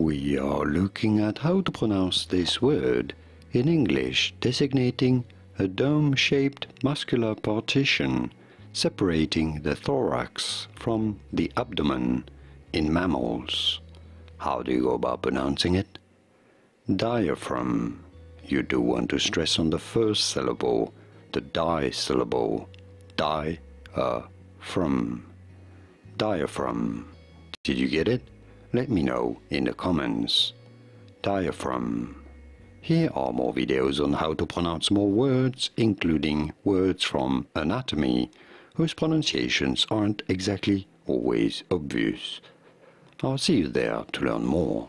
We are looking at how to pronounce this word in English, designating a dome-shaped muscular partition separating the thorax from the abdomen in mammals. How do you go about pronouncing it? Diaphragm. You do want to stress on the first syllable, the di syllable. Di, a, from. Diaphragm. Did you get it? Let me know in the comments. Diaphragm. Here are more videos on how to pronounce more words, including words from anatomy, whose pronunciations aren't exactly always obvious. I'll see you there to learn more.